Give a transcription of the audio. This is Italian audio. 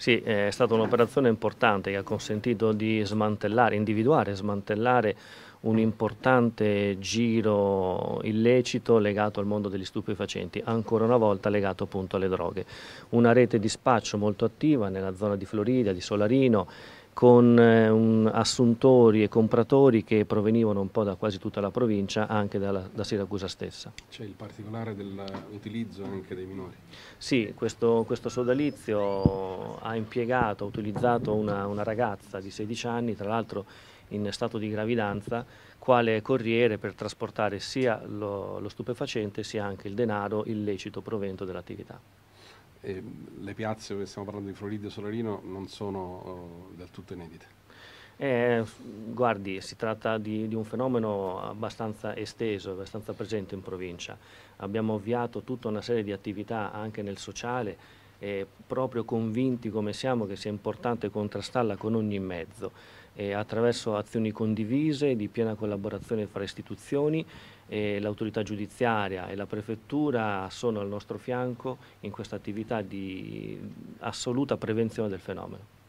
Sì, eh, è stata un'operazione importante che ha consentito di smantellare, individuare e smantellare un importante giro illecito legato al mondo degli stupefacenti, ancora una volta legato appunto alle droghe. Una rete di spaccio molto attiva nella zona di Florida, di Solarino, con eh, un, assuntori e compratori che provenivano un po' da quasi tutta la provincia, anche dalla, da Siracusa stessa. C'è il particolare dell'utilizzo anche dei minori? Sì, questo, questo sodalizio ha impiegato, ha utilizzato una, una ragazza di 16 anni, tra l'altro in stato di gravidanza quale corriere per trasportare sia lo, lo, stupefacente sia anche il denaro illecito provento dell'attività e le piazze dove stiamo parlando di Floridio e Solarino non sono uh, del tutto inedite. Eh, guardi, si tratta di, di, un fenomeno abbastanza esteso, abbastanza presente in provincia. Abbiamo avviato tutta una serie di attività anche nel sociale eh, proprio convinti come siamo che sia importante contrastarla con ogni mezzo, eh, attraverso azioni condivise di piena collaborazione fra istituzioni, eh, l'autorità giudiziaria e la prefettura sono al nostro fianco in questa attività di assoluta prevenzione del fenomeno.